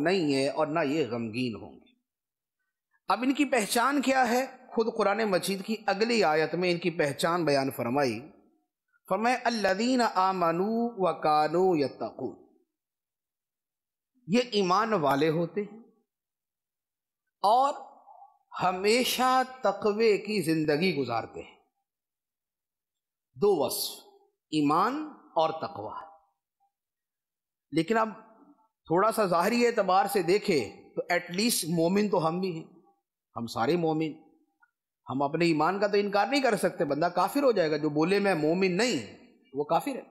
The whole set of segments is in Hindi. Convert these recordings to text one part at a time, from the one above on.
नहीं है और ना ये गमगीन होंगे अब इनकी पहचान क्या है खुद कुरान मजीद की अगली आयत में इनकी पहचान बयान फरमाई फरमाए अल्लादीन आमनू व कानो यू ये ईमान वाले होते हैं और हमेशा तकवे की ज़िंदगी गुजारते हैं दो वस्फ ईमान और तकवा लेकिन अब थोड़ा सा ज़ाहरी एतबार से देखें तो एटलीस्ट मोमिन तो हम भी हैं हम सारे मोमिन हम अपने ईमान का तो इनकार नहीं कर सकते बंदा काफिर हो जाएगा जो बोले मैं मोमिन नहीं वो काफिर है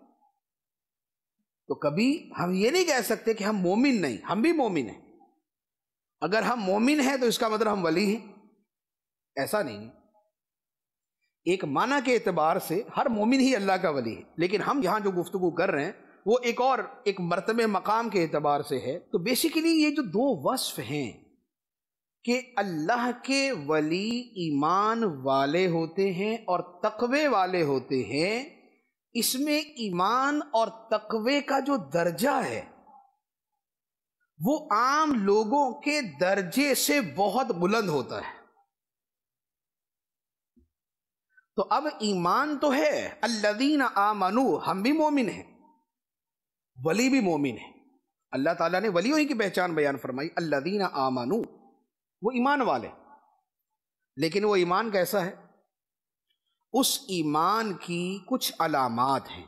तो कभी हम ये नहीं कह सकते कि हम मोमिन नहीं हम भी मोमिन हैं अगर हम मोमिन हैं तो इसका मतलब हम वली हैं ऐसा नहीं एक माना के एतबार से हर मोमिन ही अल्लाह का वली है लेकिन हम यहाँ जो गुफ्तु कर रहे हैं वो एक और एक मरतब मकाम के अतबार से है तो बेसिकली ये जो दो वस्फ हैं कि अल्लाह के वली ईमान वाले होते हैं और तकवे वाले होते हैं इसमें ईमान और तकवे का जो दर्जा है वो आम लोगों के दर्जे से बहुत बुलंद होता है तो अब ईमान तो है अल्लादीन आमनु हम भी मोमिन हैं वली भी मोमिन है अल्लाह ताला ने वलियों ही की पहचान बयान फरमाई अल्लादीन आमानू वो ईमान वाले लेकिन वो ईमान कैसा है उस ईमान की कुछ अलामत हैं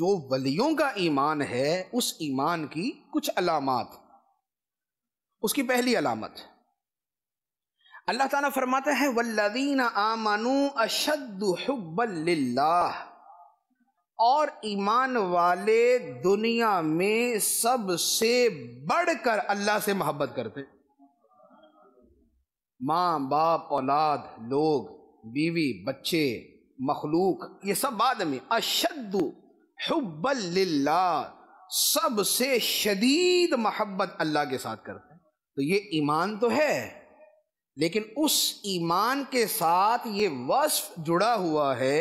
जो वलियों का ईमान है उस ईमान की कुछ अलामत उसकी पहली अलामत अल्लाह ताला फरमाता है वल्लदीना आमानू अशद और ईमान वाले दुनिया में सबसे बढ़कर अल्लाह से मोहब्बत करते माँ बाप औलाद लोग बीवी बच्चे मखलूक ये सब बाद में अशद्दु हब्बल्ला सबसे शदीद मोहब्बत अल्लाह के साथ करते हैं तो ये ईमान तो है लेकिन उस ईमान के साथ ये वस्फ जुड़ा हुआ है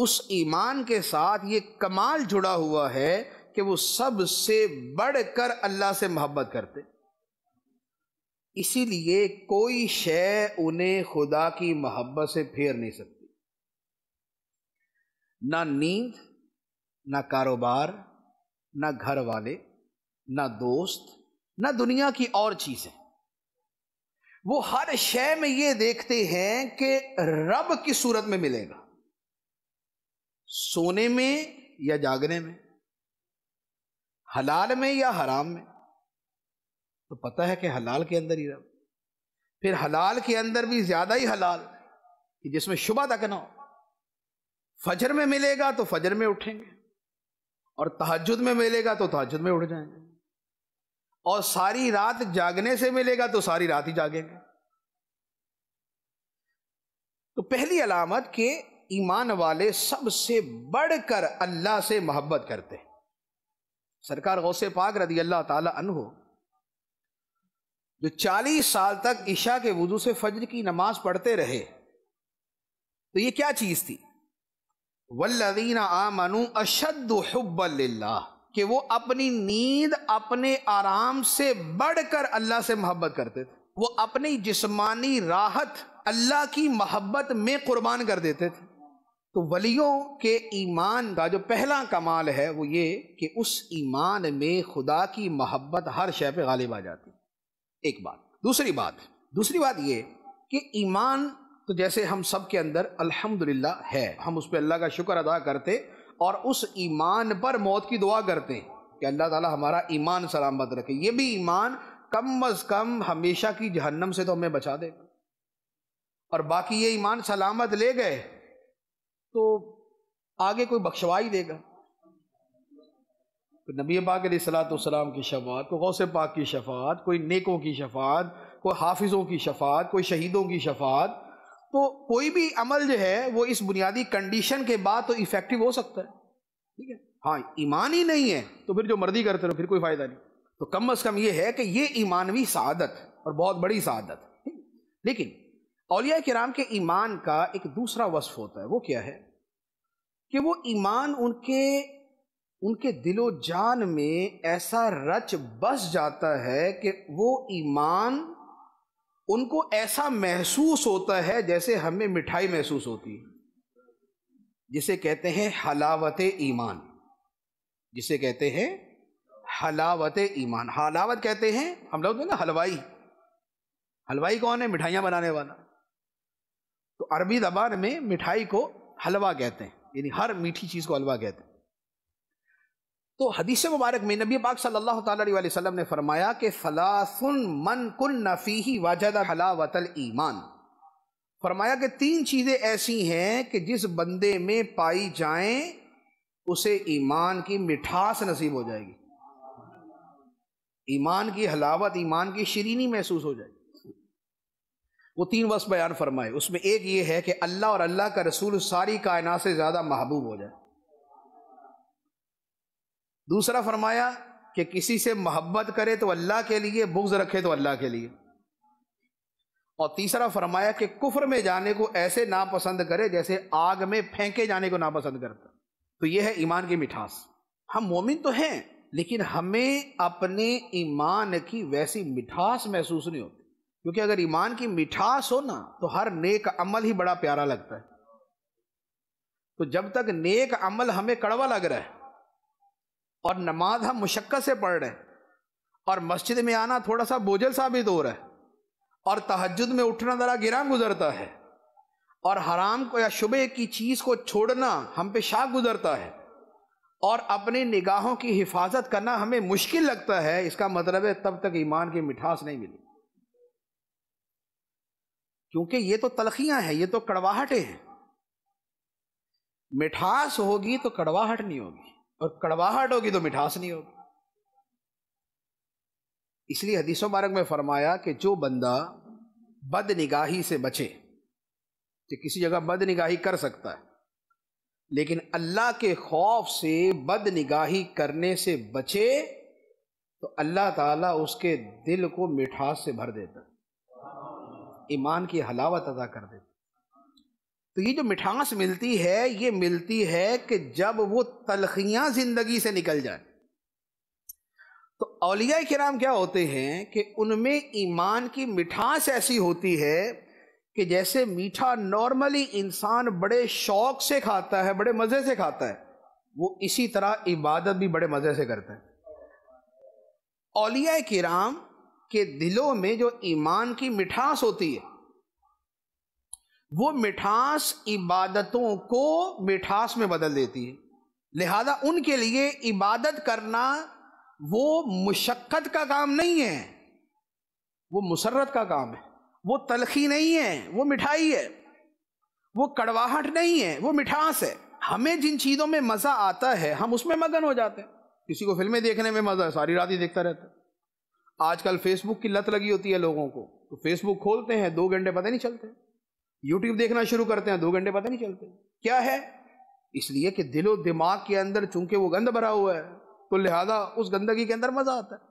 उस ईमान के साथ ये कमाल जुड़ा हुआ है कि वो सबसे बढ़कर अल्लाह से मोहब्बत करते इसीलिए कोई शय उन्हें खुदा की मोहब्बत से फेर नहीं सकती ना नींद ना कारोबार ना घर वाले ना दोस्त ना दुनिया की और चीजें वो हर शय में ये देखते हैं कि रब की सूरत में मिलेगा सोने में या जागने में हलाल में या हराम में तो पता है कि हलाल के अंदर ही रहो फिर हलाल के अंदर भी ज्यादा ही हलाल कि जिसमें शुभ तक ना हो फजर में मिलेगा तो फजर में उठेंगे और तहजद में मिलेगा तो तहजद में उठ जाएंगे और सारी रात जागने से मिलेगा तो सारी रात ही जागेंगे तो पहली अलामत के ईमान वाले सबसे बढ़कर अल्लाह से मोहब्बत करते हैं सरकार गौसे पाक रदी अल्लाह तहो जो चालीस साल तक ईशा के वजू से फजर की नमाज पढ़ते रहे तो ये क्या चीज़ थी आ मनु अशद हब्बल्ला कि वो अपनी नींद अपने आराम से बढ़कर अल्लाह से मोहब्बत करते थे वो अपनी जिस्मानी राहत अल्लाह की मोहब्बत में कुर्बान कर देते थे तो वलियों के ईमान का जो पहला कमाल है वो ये कि उस ईमान में खुदा की मोहब्बत हर शय पे गालिब आ जाती है एक बात दूसरी बात दूसरी बात ये कि ईमान तो जैसे हम सब के अंदर अल्हम्दुलिल्लाह है हम उस पर अल्लाह का शुक्र अदा करते और उस ईमान पर मौत की दुआ करते हैं कि अल्लाह ताला हमारा ईमान सलामत रखे ये भी ईमान कम अज़ कम हमेशा की जहन्नम से तो हमें बचा देगा और बाकी ये ईमान सलामत ले गए तो आगे कोई बख्शवा ही देगा तो नबी पाक सलातम की शफात को गौसे पाक की शफात कोई नेकों की शफात कोई हाफिज़ों की शफात कोई शहीदों की शफात तो कोई भी अमल जो है वो इस बुनियादी कंडीशन के बाद तो इफ़ेक्टिव हो सकता है ठीक है हाँ ईमान ही नहीं है तो फिर जो मर्जी करते रहो फिर कोई फ़ायदा नहीं तो कम अज़ कम ये है कि ये ईमानवी शहादत और बहुत बड़ी शहादत लेकिन अलिया कराम के ईमान का एक दूसरा वस्फ होता है वो क्या है कि वो ईमान उनके उनके दिलो जान में ऐसा रच बस जाता है कि वो ईमान उनको ऐसा महसूस होता है जैसे हमें मिठाई महसूस होती है जिसे कहते हैं हलावत ईमान जिसे कहते हैं हलावत ईमान हलावत कहते हैं हम लोग ना हलवाई हलवाई कौन है मिठाइयां बनाने वाला तो अरबी जबान में मिठाई को हलवा कहते हैं यानी हर मीठी चीज़ को हलवा कहते हैं तो हदीस मुबारक में नबी पाक सल्लल्लाहु अलैहि वसल्लम ने फरमाया कि फलासुन मन कुन नफ़ी वाजद हलावतल ईमान फरमाया कि तीन चीज़ें ऐसी हैं कि जिस बंदे में पाई जाएं उसे ईमान की मिठास नसीब हो जाएगी ईमान की हलावत ईमान की शरीनी महसूस हो जाएगी वो तीन वस बयान फरमाए उसमें एक ये है कि अल्लाह और अल्लाह का रसूल सारी कायनात से ज़्यादा महबूब हो जाए दूसरा फरमाया कि किसी से मोहब्बत करे तो अल्लाह के लिए बुग्ज रखे तो अल्लाह के लिए और तीसरा फरमाया कि कुफर में जाने को ऐसे नापसंद करे जैसे आग में फेंके जाने को नापसंद करता तो यह है ईमान की मिठास हम मोमिन तो हैं लेकिन हमें अपने ईमान की वैसी मिठास महसूस नहीं होती क्योंकि अगर ईमान की मिठास हो ना तो हर नेक अमल ही बड़ा प्यारा लगता है तो जब तक नेक अमल हमें कड़वा लग रहा है और नमाज हम मुशक्क़त से पढ़ रहे हैं और मस्जिद में आना थोड़ा सा बोझल साबित हो रहा है और तहजद में उठना ज़रा गिरा गुजरता है और हराम को या शुबे की चीज़ को छोड़ना हम पे शाख गुजरता है और अपनी निगाहों की हिफाजत करना हमें मुश्किल लगता है इसका मतलब है तब तक ईमान की मिठास नहीं मिली क्योंकि ये तो तलखियां हैं ये तो कड़वाहटें हैं मिठास होगी तो कड़वाहट नहीं होगी और कड़वाहट होगी तो मिठास नहीं होगी इसलिए हदीसों मारक में फरमाया कि जो बंदा बद निगाही से बचे कि किसी जगह बद निगाही कर सकता है लेकिन अल्लाह के खौफ से बद निगाही करने से बचे तो अल्लाह ताला उसके दिल को मिठास से भर देता है ईमान की हलावत अदा कर देती तो ये जो मिठास मिलती है ये मिलती है कि जब वो तलखियां ज़िंदगी से निकल जाए तो अलिया कराम क्या होते हैं कि उनमें ईमान की मिठास ऐसी होती है कि जैसे मीठा नॉर्मली इंसान बड़े शौक से खाता है बड़े मज़े से खाता है वो इसी तरह इबादत भी बड़े मज़े से करता है अलिया कराम के दिलों में जो ईमान की मिठास होती है वो मिठास इबादतों को मिठास में बदल देती है लिहाजा उनके लिए इबादत करना वो मुशक्क़त का काम नहीं है वो मुसरत का काम है वो तलखी नहीं है वो मिठाई है वो कड़वाहट नहीं है वो मिठास है हमें जिन चीज़ों में मज़ा आता है हम उसमें मगन हो जाते हैं किसी को फिल्में देखने में मज़ा है सारी रात ही देखता रहता है आजकल फेसबुक की लत लगी होती है लोगों को तो फेसबुक खोलते हैं दो घंटे पता नहीं चलते यूट्यूब देखना शुरू करते हैं दो घंटे पता नहीं चलते क्या है इसलिए कि दिलो दिमाग के अंदर चूंकि वो गंद भरा हुआ है तो लिहाजा उस गंदगी के अंदर मजा आता है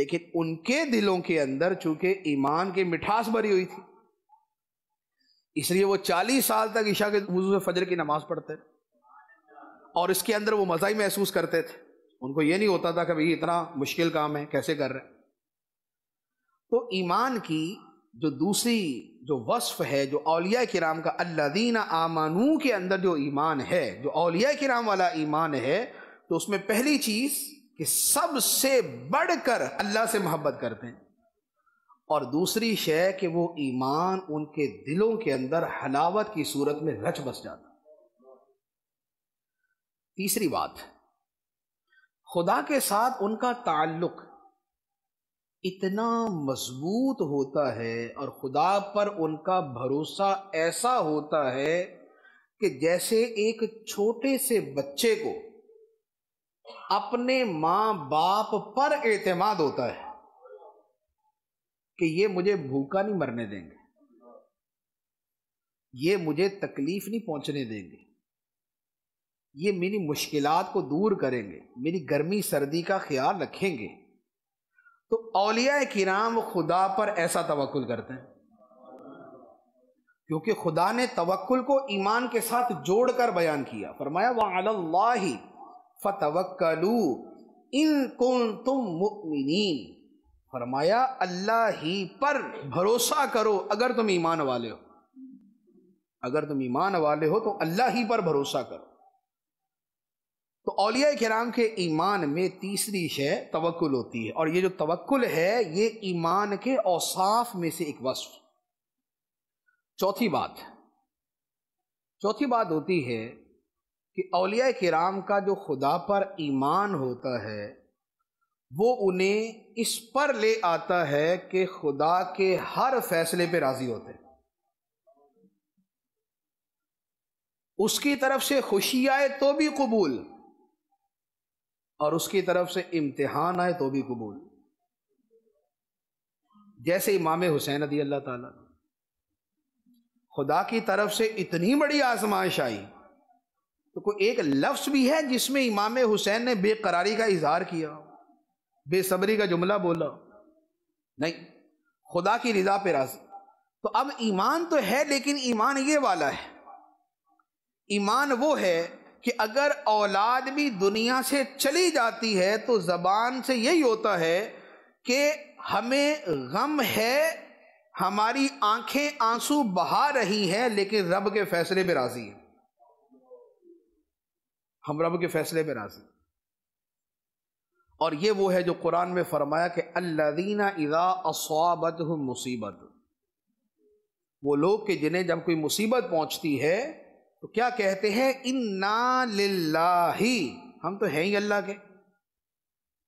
लेकिन उनके दिलों के अंदर चूंकि ईमान की मिठास भरी हुई थी इसलिए वो चालीस साल तक ईशा के वजू फजर की नमाज पढ़ते और इसके अंदर वो मज़ा ही महसूस करते थे उनको ये नहीं होता था कि भाई इतना मुश्किल काम है कैसे कर रहे तो ईमान की जो दूसरी जो वस्फ है जो अलिया किराम का अल्लादीन आमानू के अंदर जो ईमान है जो अलिया किराम वाला ईमान है तो उसमें पहली चीज़ कि सबसे बढ़कर अल्लाह से मोहब्बत करते हैं और दूसरी शय कि वो ईमान उनके दिलों के अंदर हलावत की सूरत में रच बस जाता तीसरी बात खुदा के साथ उनका ताल्लुक इतना मजबूत होता है और खुदा पर उनका भरोसा ऐसा होता है कि जैसे एक छोटे से बच्चे को अपने माँ बाप पर एतमाद होता है कि ये मुझे भूखा नहीं मरने देंगे ये मुझे तकलीफ नहीं पहुंचने देंगे ये मेरी मुश्किलात को दूर करेंगे मेरी गर्मी सर्दी का ख्याल रखेंगे तो अलिया किराम खुदा पर ऐसा तवक्ल करते हैं क्योंकि खुदा ने तवक्ल को ईमान के साथ जोड़कर बयान किया फरमाया वह फतवक्लू इन कुल तुम मुमिन फरमाया अल्लाह ही पर भरोसा करो अगर तुम ईमान वाले हो अगर तुम ईमान वाले हो तो अल्लाह ही पर भरोसा करो तो अलिया कराम के ईमान में तीसरी शय तवक्ल होती है और ये जो तवक्ल है ये ईमान के औसाफ में से एक वस्फ चौथी बात चौथी बात होती है कि अलिया कराम का जो खुदा पर ईमान होता है वो उन्हें इस पर ले आता है कि खुदा के हर फैसले पे राज़ी होते उसकी तरफ से खुशी आए तो भी कबूल और उसकी तरफ से इम्तिहान आए तो भी कबूल जैसे इमाम हुसैन अदी अल्लाह ताला खुदा की तरफ से इतनी बड़ी आजमाइश आई तो कोई एक लफ्ज़ भी है जिसमें इमाम हुसैन ने बेकरारी का इजहार किया बेसब्री का जुमला बोला नहीं खुदा की रिजा पे राज तो अब ईमान तो है लेकिन ईमान ये वाला है ईमान वो है कि अगर औलाद भी दुनिया से चली जाती है तो ज़बान से यही होता है कि हमें गम है हमारी आंखें आंसू बहा रही है लेकिन रब के फैसले पे राजी हैं हम रब के फैसले पे राजी और ये वो है जो कुरान में फरमाया कि अल्लादीना इजा असाबत मुसीबत वो लोग के जिन्हें जब कोई मुसीबत पहुंचती है तो क्या कहते हैं इन्ना ही हम तो हैं ही अल्लाह के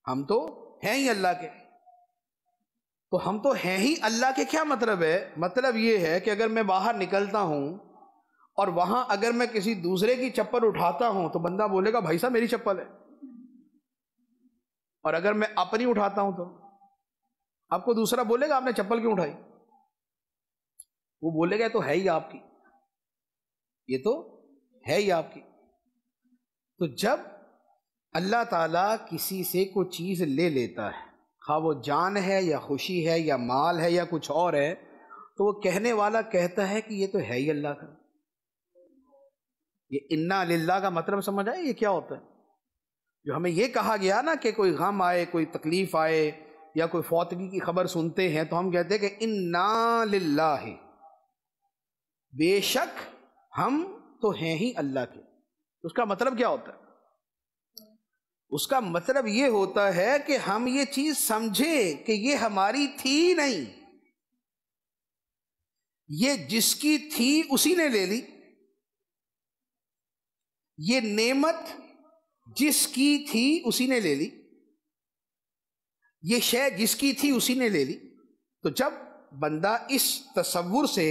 हम तो हैं ही अल्लाह के तो हम तो हैं ही अल्लाह के क्या मतलब है मतलब ये है कि अगर मैं बाहर निकलता हूं और वहां अगर मैं किसी दूसरे की चप्पल उठाता हूं तो बंदा बोलेगा भाई साहब मेरी चप्पल है और अगर मैं अपनी उठाता हूं तो आपको दूसरा बोलेगा आपने चप्पल क्यों उठाई वो बोलेगा तो है ही आपकी ये तो है ही आपकी तो जब अल्लाह ताला किसी से कोई चीज़ ले लेता है खा हाँ, वो जान है या खुशी है या माल है या कुछ और है तो वो कहने वाला कहता है कि ये तो है ही अल्लाह का ये इन्ना लिल्ला का मतलब समझ आए ये क्या होता है जो हमें ये कहा गया ना कि कोई गम आए कोई तकलीफ़ आए या कोई फौतगी की खबर सुनते हैं तो हम कहते हैं कि इन्ना लिल्ला बेशक हम तो हैं ही अल्लाह के उसका मतलब क्या होता है उसका मतलब ये होता है कि हम ये चीज समझे कि ये हमारी थी नहीं ये जिसकी थी उसी ने ले ली ये नेमत जिसकी थी उसी ने ले ली ये शय जिसकी थी उसी ने ले ली तो जब बंदा इस तस्वुर से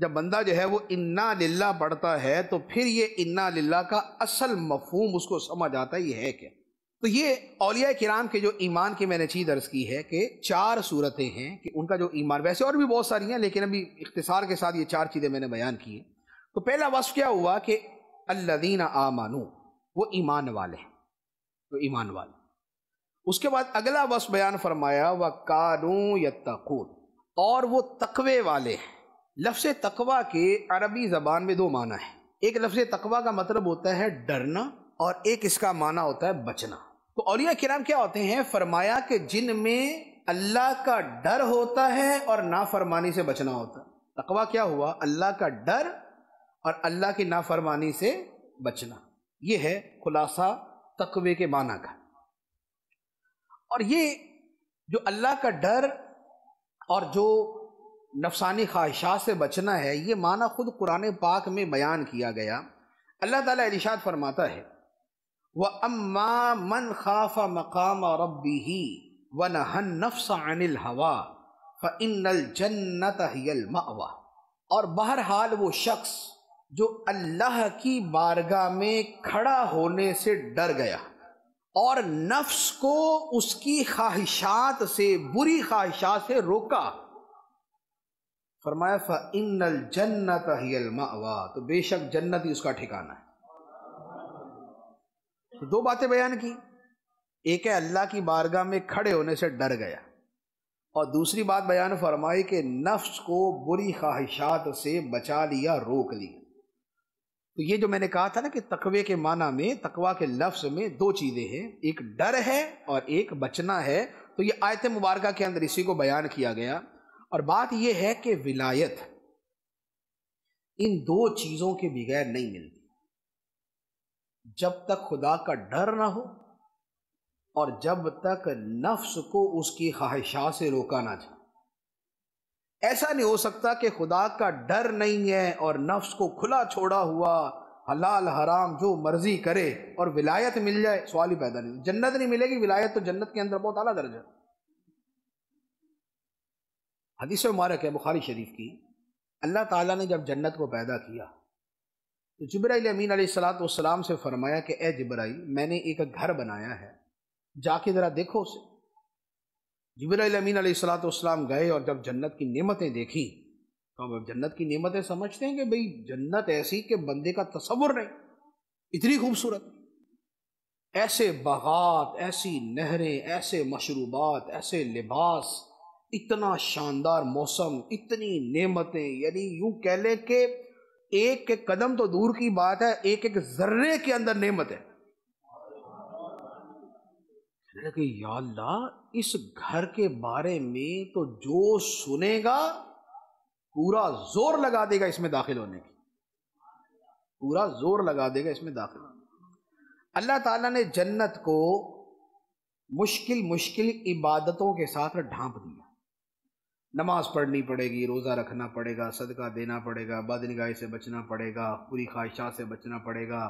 जब बंदा जो है वो इन्ना लिल्ला पढ़ता है तो फिर ये इन्ना लिल्ला का असल मफहूम उसको समझ आता है ये है क्या तो ये अलिया किराम के जो ईमान की मैंने चीज़ अर्ज़ की है कि चार सूरतें हैं कि उनका जो ईमान वैसे और भी बहुत सारी हैं लेकिन अभी इख्तिसार के साथ ये चार चीज़ें मैंने बयान की हैं तो पहला वस्फ क्या हुआ कि अल्लादीन मानू वो ईमान वाले तो ईमान वाले उसके बाद अगला वस्फ बयान फरमाया व कानू यकून और वो तकवे वाले हैं लफ्स तकवा के अरबी ज़बान में दो माना है एक लफ्ज़ तकवा का मतलब होता है डरना और एक इसका माना होता है बचना तो अलिया किराम क्या होते हैं फरमाया कि जिन में अल्लाह का डर होता है और नाफरमानी से बचना होता है तकवा क्या हुआ अल्लाह का डर और अल्लाह की नाफरमानी से बचना ये है खुलासा तकवे के माना का और ये जो अल्लाह का डर और जो नफसानी ख्वाहिशात से बचना है ये माना खुद कुरान पाक में बयान किया गया अल्लाह ताला इरशाद फरमाता है व अम्मा मन खाफ मकाम रब्बी ही व नहन नफ्स अनिल हवा फ़नल जन्नत मवा और बहरहाल वो शख्स जो अल्लाह की बारगाह में खड़ा होने से डर गया और नफ्स को उसकी ख्वाहिशात से बुरी ख्वाहिशात से रोका फरमाया फ़िनल जन्नत मावा तो बेशक जन्नत ही उसका ठिकाना है तो दो बातें बयान की एक है अल्लाह की बारगाह में खड़े होने से डर गया और दूसरी बात बयान फरमाई कि नफ्स को बुरी ख्वाहिशात से बचा लिया रोक लिया तो ये जो मैंने कहा था ना कि तकवे के माना में तकवा के लफ्ज़ में दो चीज़ें हैं एक डर है और एक बचना है तो ये आयत मुबारक के अंदर इसी को बयान किया गया और बात यह है कि विलायत इन दो चीजों के बगैर नहीं मिलती जब तक खुदा का डर ना हो और जब तक नफ्स को उसकी ख्वाहिशा से रोका ना जाए ऐसा नहीं हो सकता कि खुदा का डर नहीं है और नफ्स को खुला छोड़ा हुआ हलाल हराम जो मर्जी करे और विलायत मिल जाए सवाल ही पैदा नहीं जन्नत नहीं मिलेगी विलायत तो जन्नत के अंदर बहुत आला दर्जा है हदीस मुबारक है बुखारी शरीफ की अल्लाह ताला ने जब जन्नत को पैदा किया तो जबराइल अमीन सलात से फरमाया कि ए जबराई मैंने एक घर बनाया है जाके ज़रा देखो उसे जबराइल अमीन सलात गए और जब जन्नत की नेमतें देखी तो हम जन्नत की नेमतें समझते हैं कि भाई जन्नत ऐसी कि बंदे का तस्वुर नहीं इतनी खूबसूरत ऐसे बागात ऐसी नहरें ऐसे मशरूबात ऐसे लिबास इतना शानदार मौसम इतनी नेमतें यानी यूं कह लें कि एक एक कदम तो दूर की बात है एक एक जर्रे के अंदर नेमत है कि या इस घर के बारे में तो जो सुनेगा पूरा जोर लगा देगा इसमें दाखिल होने की पूरा जोर लगा देगा इसमें दाखिल होने अल्लाह ताला ने जन्नत को मुश्किल मुश्किल इबादतों के साथ ढांप दिया नमाज पढ़नी पड़ेगी रोज़ा रखना पड़ेगा सदका देना पड़ेगा बद निगाही से बचना पड़ेगा पूरी ख्वाहिशात से बचना पड़ेगा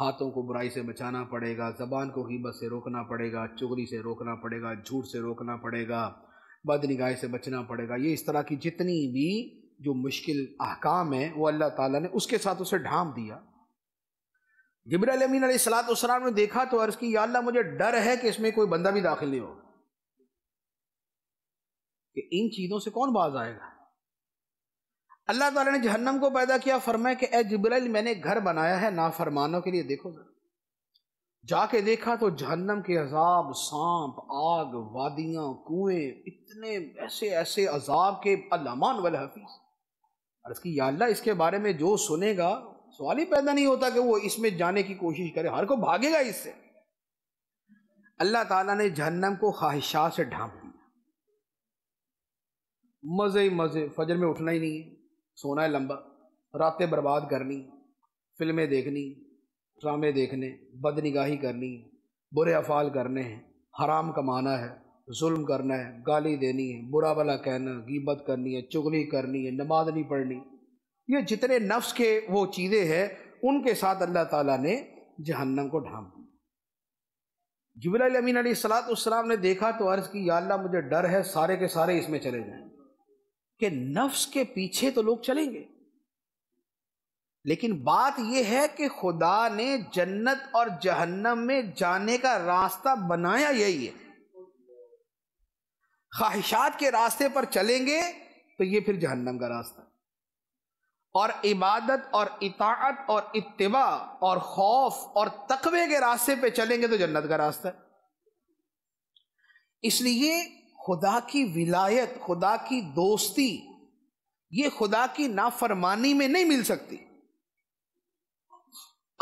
हाथों को बुराई से बचाना पड़ेगा ज़बान को हिबत से रोकना पड़ेगा चुगली से रोकना पड़ेगा झूठ से रोकना पड़ेगा बद निगाही से बचना पड़ेगा ये इस तरह की जितनी भी जो मुश्किल अहकाम है वो अल्लाह ताला ने उसके साथ उसे ढांप दिया जबरमीन सलात ने देखा तो अर्ज़ की या अल्लाह मुझे डर है कि इसमें कोई बंदा भी दाखिल नहीं होगा कि इन चीज़ों से कौन बाज आएगा अल्लाह ताला ने जहन्नम को पैदा किया फरमाया कि ए जबराइल मैंने घर बनाया है नाफरमानों के लिए देखो जाके देखा तो जहन्नम के अजाब सांप आग वादियां कुएं इतने ऐसे ऐसे अजाब के अलमान वाले हफीज और इसकी याल्ला इसके बारे में जो सुनेगा सवाल ही पैदा नहीं होता कि वो इसमें जाने की कोशिश करे हर को भागेगा इससे अल्लाह ताला ने जहन्नम को ख्वाहिशा से ढांप मज़े ही मज़े फजर में उठना ही नहीं है सोना है लंबा रातें बर्बाद करनी फिल्में देखनी ड्रामे देखने बदनिगाही करनी बुरे अफाल करने हैं हराम कमाना है जुल्म करना है गाली देनी है बुरा भला कहना गीबत करनी है चुगली करनी है नमाज नहीं पढ़नी ये जितने नफ्स के वो चीज़ें हैं उनके साथ अल्लाह ताला ने जहन्नम को ढांप दिया अली सलात ने देखा तो अर्ज़ की या अल्लाह मुझे डर है सारे के सारे इसमें चले जाएँ कि नफ्स के पीछे तो लोग चलेंगे लेकिन बात यह है कि खुदा ने जन्नत और जहन्नम में जाने का रास्ता बनाया यही है ख्वाहिशात के रास्ते पर चलेंगे तो ये फिर जहन्नम का रास्ता और इबादत और इताअत और इतवा और खौफ और तकवे के रास्ते पे चलेंगे तो जन्नत का रास्ता इसलिए खुदा की विलायत खुदा की दोस्ती ये खुदा की नाफरमानी में नहीं मिल सकती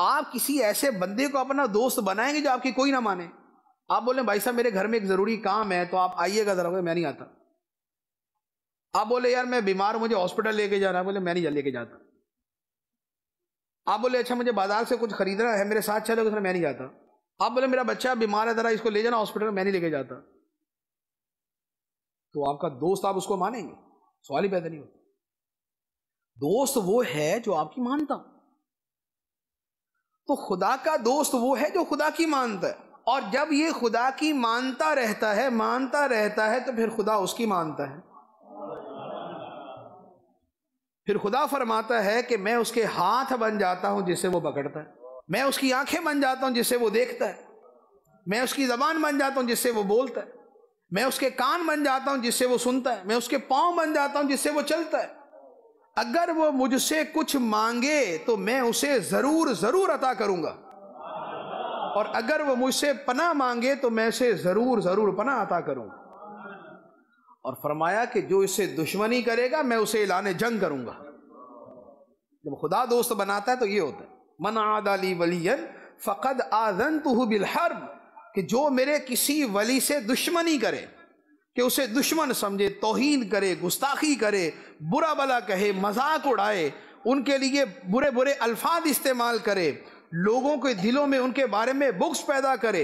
आप किसी ऐसे बंदे को अपना दोस्त बनाएंगे जो आपकी कोई ना माने आप बोले भाई साहब मेरे घर में एक ज़रूरी काम है तो आप आइएगा ज़रा मैं नहीं आता आप बोले यार मैं बीमार मुझे हॉस्पिटल लेके जाना बोले मैं नहीं लेके जाता आप बोले अच्छा मुझे बाजार से कुछ खरीदना है मेरे साथ चलोगे तो मैं नहीं जाता आप बोले मेरा बच्चा बीमार है ज़रा इसको ले जाना हॉस्पिटल में नहीं लेके जाता तो आपका दोस्त आप उसको मानेंगे सवाल ही पैदा नहीं होता दोस्त वो है जो आपकी मानता तो खुदा का दोस्त वो है जो खुदा की मानता है और जब ये खुदा की मानता रहता है मानता रहता है तो फिर खुदा उसकी मानता है फिर खुदा फरमाता है कि मैं उसके हाथ बन जाता हूं जिसे वो पकड़ता है मैं उसकी आंखें बन जाता हूं जिसे वो देखता है मैं उसकी जबान बन जाता हूं जिससे वो बोलता है मैं उसके कान बन जाता हूं जिससे वो सुनता है मैं उसके पांव बन जाता हूं जिससे वो चलता है अगर वो मुझसे कुछ मांगे तो मैं उसे जरूर जरूर अता करूंगा और अगर वो मुझसे पना मांगे तो मैं उसे जरूर जरूर पना अता करूंगा और फरमाया कि जो इसे दुश्मनी करेगा मैं उसे लाने जंग करूंगा जब खुदा दोस्त बनाता है तो ये होता है मन आदाली वलियन फ़कद आजन तुह कि जो मेरे किसी वली से दुश्मनी करे कि उसे दुश्मन समझे तोहन करे गुस्ताखी करे बुरा भला कहे मजाक उड़ाए उनके लिए बुरे बुरे अल्फाज इस्तेमाल करे लोगों के दिलों में उनके बारे में बुक्स पैदा करे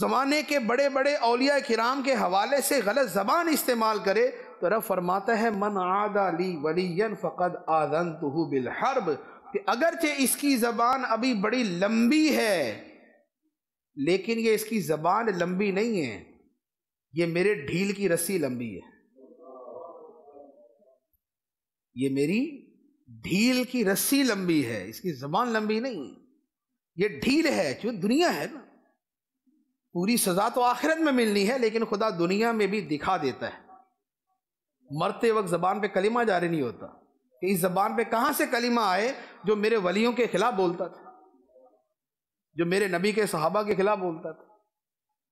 ज़माने के बड़े बड़े अलिया कराम के हवाले से गलत ज़बान इस्तेमाल करे तो रफ़ फरमाता है मन आदा ली वली फ़कद आदन तो बिलहरब कि अगरचे इसकी ज़बान अभी बड़ी लंबी है लेकिन ये इसकी ज़बान लंबी नहीं है ये मेरे ढील की रस्सी लंबी है ये मेरी ढील की रस्सी लंबी है इसकी ज़बान लंबी नहीं ये ढील है क्यों दुनिया है ना पूरी सज़ा तो आखिरत में मिलनी है लेकिन खुदा दुनिया में भी दिखा देता है मरते वक्त ज़बान पे कलिमा जारी नहीं होता कि इस ज़बान पे कहाँ से कलिमा आए जो मेरे वलियों के खिलाफ बोलता था जो मेरे नबी के सहाबा के खिलाफ बोलता था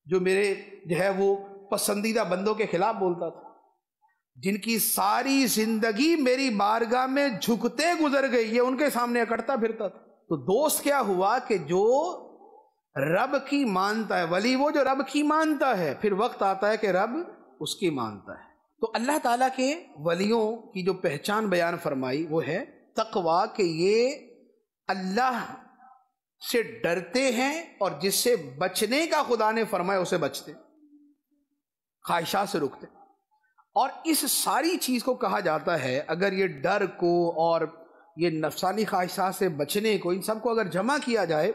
जो मेरे जो है वो पसंदीदा बंदों के खिलाफ बोलता था जिनकी सारी जिंदगी मेरी बारगाह में झुकते गुजर गई ये उनके सामने अकड़ता फिरता था तो दोस्त क्या हुआ कि जो रब की मानता है वली वो जो रब की मानता है फिर वक्त आता है कि रब उसकी मानता है तो अल्लाह ताला के वलियों की जो पहचान बयान फरमाई वो है तकवा के ये अल्लाह से डरते हैं और जिससे बचने का खुदा ने फरमाया उसे बचते ख्वाहिशा से रुकते और इस सारी चीज़ को कहा जाता है अगर ये डर को और ये नफसानी ख्वाहिशा से बचने को इन सबको अगर जमा किया जाए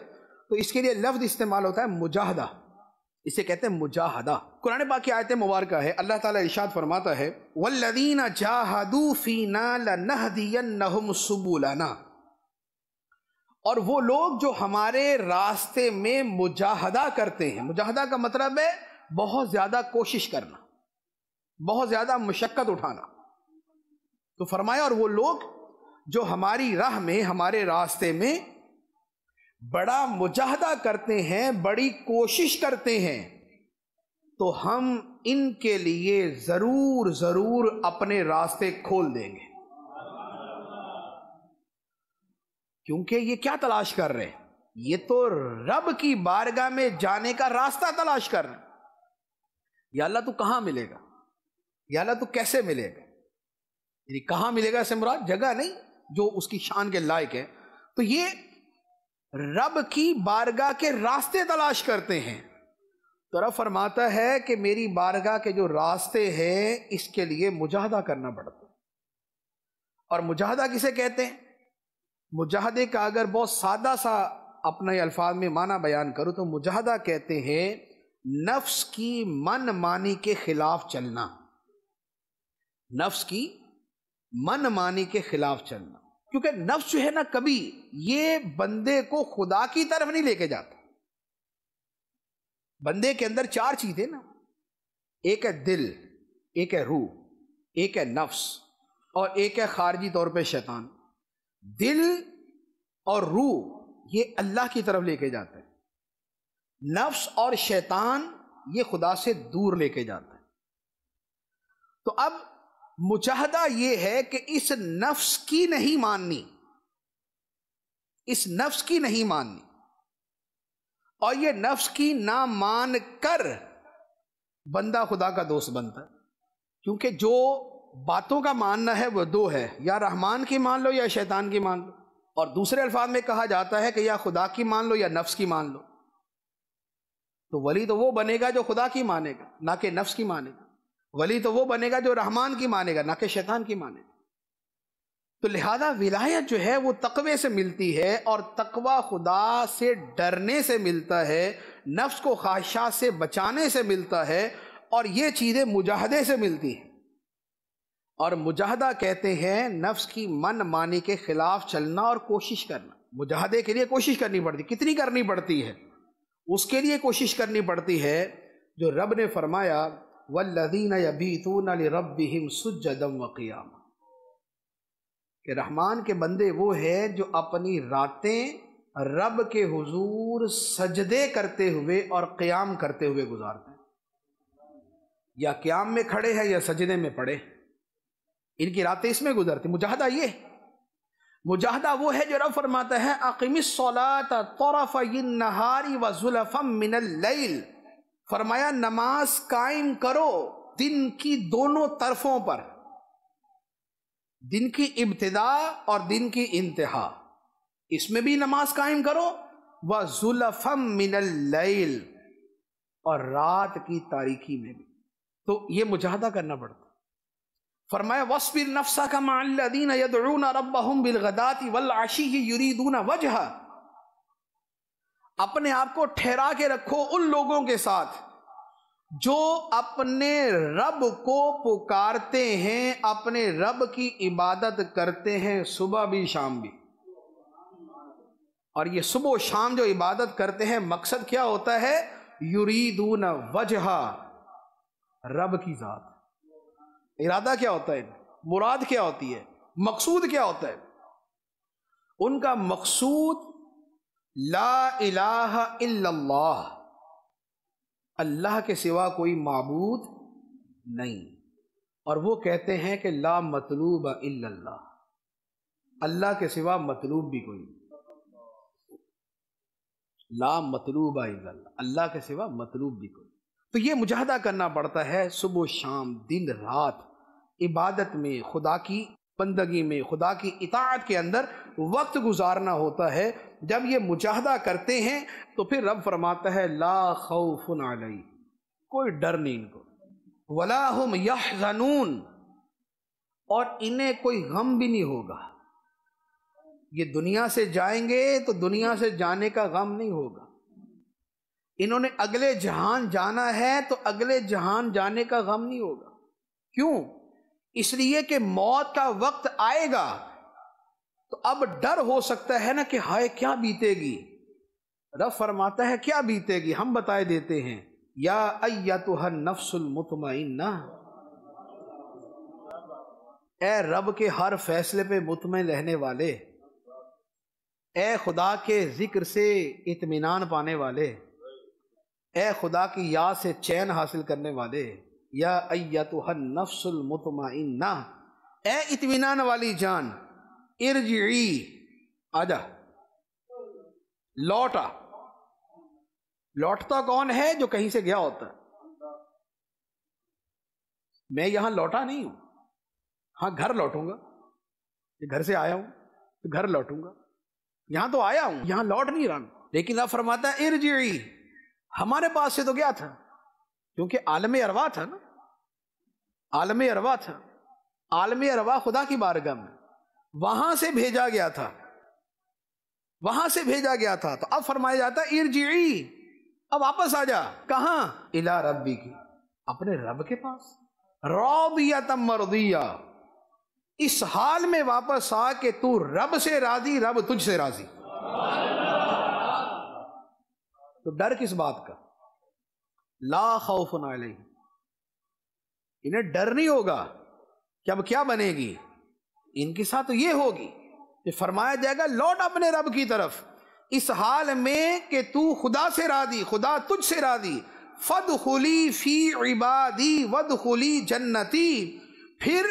तो इसके लिए लफ्ज़ इस्तेमाल होता है मुजाहदा इसे कहते हैं मुजाहदा कुरान पाक की आयत मुबारक है अल्लाह ताला इरशाद फरमाता है वल्लदीना जाहदू फीना लनहदियन्नहुम सुबुलाना और वो लोग जो हमारे रास्ते में मुजाहदा करते हैं मुजाहदा का मतलब है बहुत ज्यादा कोशिश करना बहुत ज्यादा मुशक्क़त उठाना तो फरमाया और वो लोग जो हमारी राह में हमारे रास्ते में बड़ा मुजाहदा करते हैं बड़ी कोशिश करते हैं तो हम इनके लिए ज़रूर ज़रूर अपने रास्ते खोल देंगे क्योंकि ये क्या तलाश कर रहे हैं ये तो रब की बारगाह में जाने का रास्ता तलाश कर रहे या अल्लाह तू कहाँ मिलेगा या अल्लाह तू कैसे मिलेगा यानी कहाँ मिलेगा ऐसे मुराद जगह नहीं जो उसकी शान के लायक है तो ये रब की बारगाह के रास्ते तलाश करते हैं तो रब फरमाता है कि मेरी बारगाह के जो रास्ते हैं इसके लिए मुजाहदा करना पड़ता है और मुजाहदा किसे कहते हैं मुजाहदे का अगर बहुत सादा सा अपने अल्फाज में माना बयान करो तो मुजाहदा कहते हैं नफ्स की मन मानी के खिलाफ चलना नफ्स की मन मानी के खिलाफ चलना क्योंकि नफ्स जो है ना कभी ये बंदे को खुदा की तरफ नहीं लेके जाता बंदे के अंदर चार चीजें ना एक है दिल एक है रूह एक है नफ्स और एक है खारजी तौर पे शैतान दिल और रूह ये अल्लाह की तरफ लेके जाता है नफ्स और शैतान ये खुदा से दूर लेके जाता है तो अब मुचाहदा ये है कि इस नफ्स की नहीं माननी इस नफ्स की नहीं माननी और ये नफ्स की ना मान कर बंदा खुदा का दोस्त बनता है क्योंकि जो बातों का मानना है वह दो है या रहमान की मान लो या शैतान की मान लो और दूसरे अल्फाज में कहा जाता है कि या खुदा की मान लो या नफ्स की मान लो तो वली तो वो बनेगा जो खुदा की मानेगा ना कि नफ्स की मानेगा वली तो वो बनेगा जो रहमान की मानेगा ना कि शैतान की मानेगा तो लिहाजा विलायत जो है वो तकवे से मिलती है और तकवा खुदा से डरने से मिलता है नफ्स को ख्वाहिशात से बचाने से मिलता है और ये चीज़ें मुजाहदे से मिलती हैं और मुजाहदा कहते हैं नफ्स की मन मानी के खिलाफ चलना और कोशिश करना मुजाहदे के लिए कोशिश करनी पड़ती कितनी करनी पड़ती है उसके लिए कोशिश करनी पड़ती है जो रब ने फरमाया वल्लदीन यबीतून रब सुजदम वक़ियाम के रहमान के बंदे वो हैं जो अपनी रातें रब के हुजूर सजदे करते हुए और क़याम करते हुए गुजारते हैं या क़याम में खड़े हैं या सजदे में पड़े हैं इनकी रातें इसमें गुजरती मुजाहदा ये मुजाहदा वो है जो रब फरमाता है अकमिसहारी वजुलफम मिनल फरमाया नमाज कायम करो दिन की दोनों तरफों पर दिन की इब्तदा और दिन की इंतहा इसमें भी नमाज कायम करो व जुल्फम मिनल और रात की तारीखी में भी तो ये मुजाहदा करना पड़ता फरमाया वस्फिर नफसा का माल्लिन यदरून हम बिलगदाती वल आशी ही युरीदून वजह अपने आप को ठहरा के रखो उन लोगों के साथ जो अपने रब को पुकारते हैं अपने रब की इबादत करते हैं सुबह भी शाम भी और ये सुबह शाम जो इबादत करते हैं मकसद क्या होता है युरीदून वजह रब की जात इरादा क्या होता है मुराद क्या होती है मकसूद क्या होता है उनका मकसूद ला इलाह इल्लल्लाह अल्लाह के सिवा कोई मबूद नहीं और वो कहते हैं कि ला मतलूब इल्लल्लाह अल्लाह के सिवा मतलूब भी कोई ला मतलूब इल्लल्लाह अल्लाह के सिवा मतलूब भी कोई तो ये मुजाहदा करना पड़ता है सुबह शाम दिन रात इबादत में खुदा की बंदगी में खुदा की इतात के अंदर वक्त गुजारना होता है जब ये मुजाहदा करते हैं तो फिर रब फरमाता है ला खौफुन अलई कोई डर नहीं इनको वला हम यहजनून और इन्हें कोई गम भी नहीं होगा ये दुनिया से जाएंगे तो दुनिया से जाने का गम नहीं होगा इन्होंने अगले जहान जाना है तो अगले जहान जाने का गम नहीं होगा क्यों इसलिए कि मौत का वक्त आएगा तो अब डर हो सकता है ना कि हाय क्या बीतेगी रब फरमाता है क्या बीतेगी हम बताए देते हैं या अय्या तो हर नफ्सुल मुतमिन ए रब के हर फैसले पे मुतमिन रहने वाले ए खुदा के जिक्र से इतमान पाने वाले ए खुदा की याद से चैन हासिल करने वाले या हर नफ्सुल मुतमाइन्ना ए इतमान वाली जान इर्जी आजा लौटा लौटता कौन है जो कहीं से गया होता मैं यहां लौटा नहीं हूं हां घर लौटूंगा घर से आया हूं तो घर लौटूंगा यहां तो आया हूं यहां लौट नहीं रहा लेकिन अब फरमाता इर्जी हमारे पास से तो गया था क्योंकि आलम अरवा था ना आलम अरवा था आलम अरवा खुदा की बारगम में वहां से भेजा गया था वहां से भेजा गया था तो अब फरमाया जाता जी अब वापस आ जा कहा इला रबी की अपने रब के पास रौबिया मरदिया इस हाल में वापस आ के तू रब से राजी रब तुझसे राजी तो डर किस बात का ला खौफ इन्हें डर नहीं होगा कि अब क्या बनेगी इनके साथ तो ये होगी कि फरमाया जाएगा लौट अपने रब की तरफ इस हाल में कि तू खुदा से राधी खुदा तुझ से रादी फद खुली फी इबादी वद खुली जन्नती फिर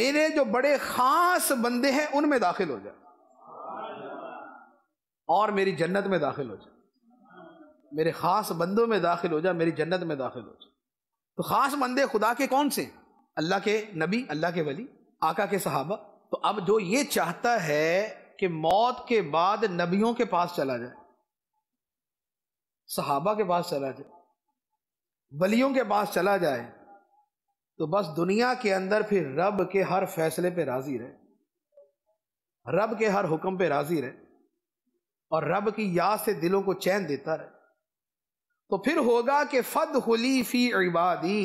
मेरे जो बड़े खास बंदे हैं उनमें दाखिल हो जाए और मेरी जन्नत में दाखिल हो जा मेरे ख़ास बंदों में दाखिल हो जा मेरी जन्नत में दाखिल हो जा तो ख़ास बंदे खुदा के कौन से अल्लाह के नबी अल्लाह के वली आका के सहाबा तो अब जो ये चाहता है कि मौत के बाद नबियों के पास चला जाए सहाबा के पास चला जाए वलियों के पास चला जाए तो बस दुनिया के अंदर फिर रब के हर फैसले पे राज़ी रहे रब के हर हुक्म पे राज़ी रहे और रब की याद से दिलों को चैन देता रहे तो फिर होगा कि फद हलीफी इबादी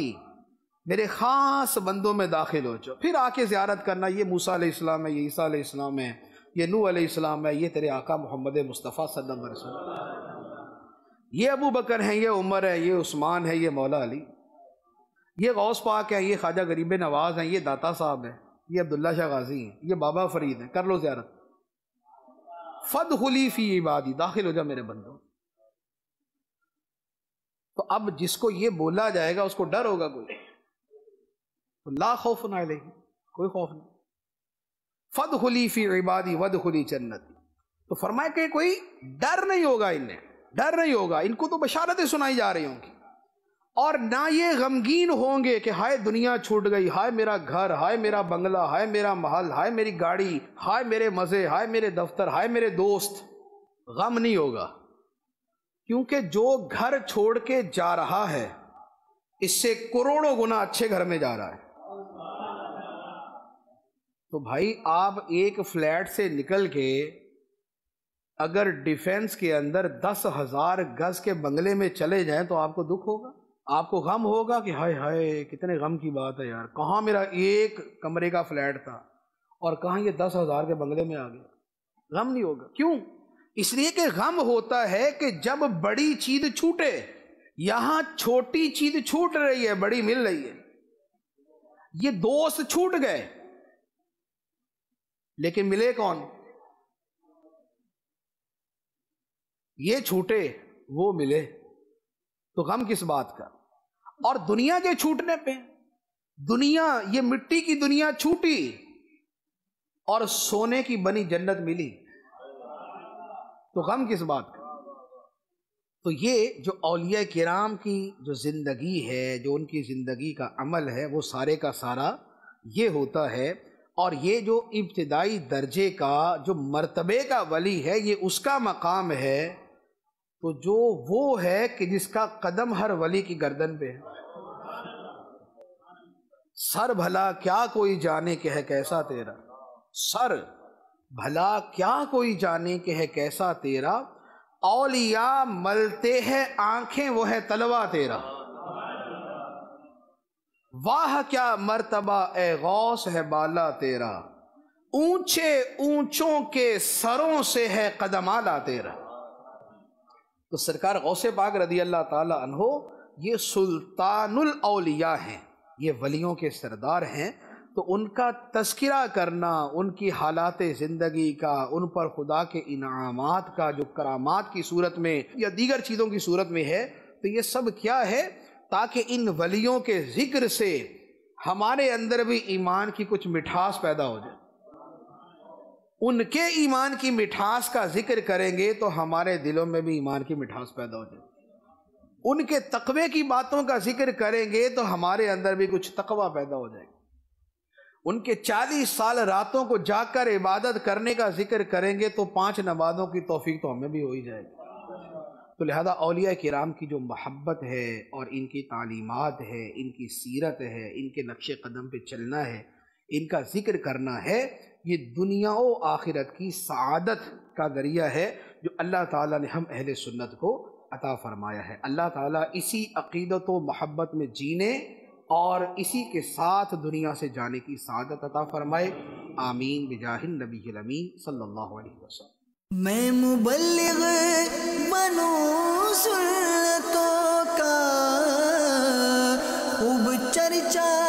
मेरे ख़ास बंदों में दाखिल हो जाओ फिर आके ज़्यारत करना ये मूसा इस्लाम है ये ईसा इस्लाम है ये नू इस्लाम है ये तेरे आका मोहम्मद मुस्तफ़ा सल्लम ये अबू बकर हैं ये उमर है ये उस्मान है ये मौला अली ये गौस पाक है ये ख्वाजा गरीब नवाज़ हैं ये दाता साहब हैं ये अब्दुल्ला शाह गाजी हैं ये बाबा फरीद हैं कर लो ज़्यारत फद हलीफ़ी इबादी दाखिल हो जाओ मेरे बंदों तो अब जिसको ये बोला जाएगा उसको डर होगा कोई तो ला खौफ ना लेगी कोई खौफ नहीं फद खुली फी इबादी वद खुली जन्नत तो फरमाए कि कोई डर नहीं होगा इन्हें डर नहीं होगा इनको तो बशारतें सुनाई जा रही होंगी और ना ये गमगीन होंगे कि हाय दुनिया छूट गई हाय मेरा घर हाय मेरा बंगला हाय मेरा महल हाय मेरी गाड़ी हाय मेरे मज़े हाय मेरे दफ्तर हाय मेरे दोस्त गम नहीं होगा क्योंकि जो घर छोड़ के जा रहा है इससे करोड़ों गुना अच्छे घर में जा रहा है तो भाई आप एक फ्लैट से निकल के अगर डिफेंस के अंदर दस हजार गज के बंगले में चले जाएं तो आपको दुख होगा आपको गम होगा कि हाय हाय कितने गम की बात है यार कहाँ मेरा एक कमरे का फ्लैट था और कहाँ ये दस हजार के बंगले में आ गया गम नहीं होगा क्यों इसलिए कि गम होता है कि जब बड़ी चीज छूटे यहां छोटी चीज छूट रही है बड़ी मिल रही है ये दोस्त छूट गए लेकिन मिले कौन ये छूटे वो मिले तो गम किस बात का और दुनिया के छूटने पे दुनिया ये मिट्टी की दुनिया छूटी और सोने की बनी जन्नत मिली तो गम किस बात का तो ये जो अलिया कराम की जो ज़िंदगी है जो उनकी ज़िंदगी का अमल है वो सारे का सारा ये होता है और ये जो इब्तदाई दर्जे का जो मरतबे का वली है ये उसका मकाम है तो जो वो है कि जिसका कदम हर वली की गर्दन पे है सर भला क्या कोई जाने के है कैसा तेरा सर भला क्या कोई जाने के है कैसा तेरा औलिया मलते है आंखें वो है तलवा तेरा वाह क्या मर्तबा ए गौस है बाला तेरा ऊंचे ऊंचों के सरों से है कदम आला तेरा तो सरकार गौसे बाग रदी अल्लाह ताला अनहो ये सुल्तानुल औलिया हैं ये वलियों के सरदार हैं तो उनका तस्करा करना उनकी हालात ज़िंदगी का उन पर खुदा के इनाम का जो करामात की सूरत में या दीगर चीज़ों की सूरत में है तो ये सब क्या है ताकि इन वलियों के ज़िक्र से हमारे अंदर भी ईमान की कुछ मिठास पैदा हो जाए उनके ईमान की मिठास का जिक्र करेंगे तो हमारे दिलों में भी ईमान की मिठास पैदा हो जाए उनके तकबे की बातों का जिक्र करेंगे तो हमारे अंदर भी कुछ तकबा पैदा हो जाएगा उनके चालीस साल रातों को जाकर इबादत करने का जिक्र करेंगे तो पांच नमाजों की तोफीक तो हमें भी हो ही जाएगी तो लिहाजा अलिया कराम की जो महब्बत है और इनकी तालीमत है इनकी सीरत है इनके नक्श कदम पर चलना है इनका जिक्र करना है ये दुनिया व आखिरत की सदत का ज़रिया है जो अल्लाह ताला ने हम अहल सुन्नत को अता फरमाया है अल्लाह ताला इसी अकीदत व महब्बत में जीने और इसी के साथ दुनिया से जाने की सादत अता फरमाए आमीन बिजाहिन नबी अमीन सल्लल्लाहु अलैहि वसल्लम मैं मुबल्लिग बनूं सुन्नतों का खूब चर्चा